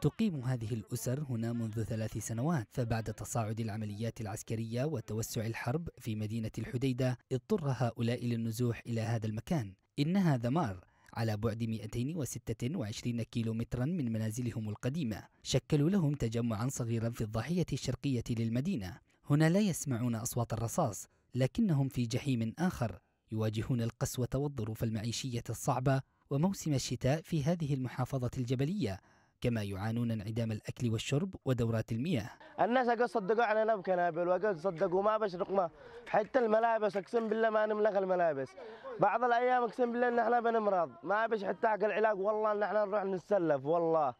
تقيم هذه الأسر هنا منذ ثلاث سنوات فبعد تصاعد العمليات العسكرية وتوسع الحرب في مدينة الحديدة اضطر هؤلاء للنزوح إلى هذا المكان إنها ذمار على بعد 226 كيلومترا من منازلهم القديمة شكلوا لهم تجمعا صغيرا في الضاحية الشرقية للمدينة هنا لا يسمعون أصوات الرصاص لكنهم في جحيم آخر يواجهون القسوة والظروف المعيشية الصعبة وموسم الشتاء في هذه المحافظة الجبلية كما يعانون انعدام الأكل والشرب ودورات المياه الناس قد صدقوا على نب كنابل وقد صدقوا ما بشرق ما حتى الملابس أقسم بالله ما نملك الملابس بعض الأيام أقسم بالله إن احنا بنمرض ما بش حتى حق العلاج والله إن احنا نروح نتسلف والله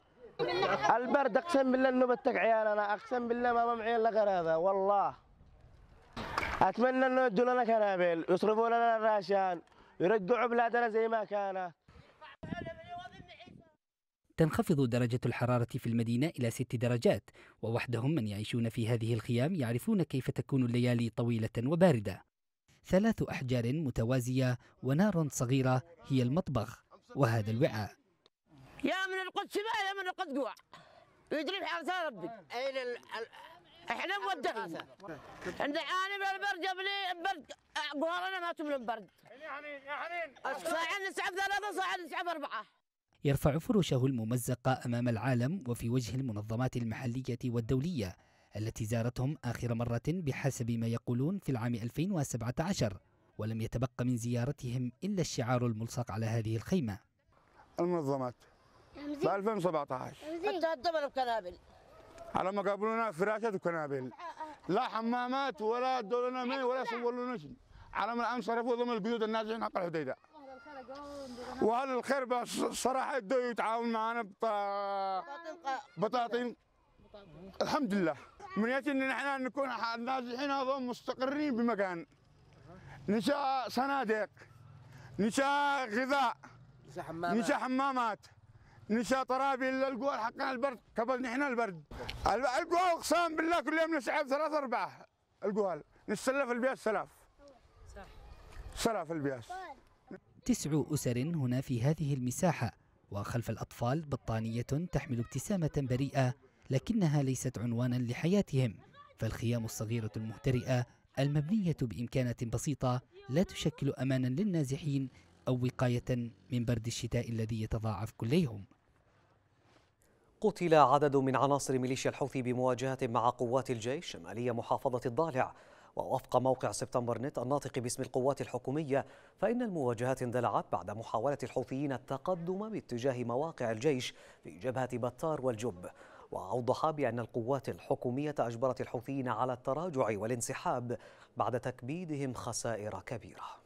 البرد اقسم بالله انه بتك عيالنا اقسم بالله ما معي الا غير هذا والله اتمنى انه يدوا لنا كنابل يصرفوا لنا الراشان يرجعوا بلادنا زي ما كانت تنخفض درجة الحرارة في المدينة إلى ست درجات ووحدهم من يعيشون في هذه الخيام يعرفون كيف تكون الليالي طويلة وباردة ثلاث أحجار متوازية ونار صغيرة هي المطبخ وهذا الوعاء يا من القدس ما يا من القدس قوع يدري بحارسة ربي أين ال... احنا مودعين عند عاني من البرد قبلي برد قهرنا ما من البرد يا حنين يا حنين صاعد نسعف ثلاثة صاعد نسعف أربعة يرفع فروشه الممزقة أمام العالم وفي وجه المنظمات المحلية والدولية التي زارتهم آخر مرة بحسب ما يقولون في العام 2017 ولم يتبقى من زيارتهم إلا الشعار الملصق على هذه الخيمة المنظمات في 2017 حتى الدبل بكنابل على ما قابلونا فراشات وكنابل أه، أه، أه. لا حمامات ولا دولنا ماء ولا سووا لنا شيء على ما الان صرفوا ضمن البيوت النازحين حق الحديده وهذا الخير بس صراحه يتعاون معنا بطاطين الحمد لله من ان نحن نكون نازحين هذول مستقرين بمكان نشاء صناديق نشاء غذاء نشاء حمامات نشاء حمامات نشا طرابي القوى حقنا البرد قبل نحن البرد القوى اقسام بالله كل يوم نسحب ثلاث اربعه القوال نتسلف البياس سلاف صح سلاف البياس تسع أسر هنا في هذه المساحة وخلف الأطفال بطانية تحمل ابتسامة بريئة لكنها ليست عنوانا لحياتهم فالخيام الصغيرة المهترئة المبنية بإمكانة بسيطة لا تشكل أمانا للنازحين أو وقاية من برد الشتاء الذي يتضاعف كل يوم قتل عدد من عناصر ميليشيا الحوثي بمواجهة مع قوات الجيش شمالية محافظة الضالع ووفق موقع سبتمبر نت الناطق باسم القوات الحكومية فإن المواجهات اندلعت بعد محاولة الحوثيين التقدم باتجاه مواقع الجيش في جبهة بتار والجب وأوضح بأن القوات الحكومية أجبرت الحوثيين على التراجع والانسحاب بعد تكبيدهم خسائر كبيرة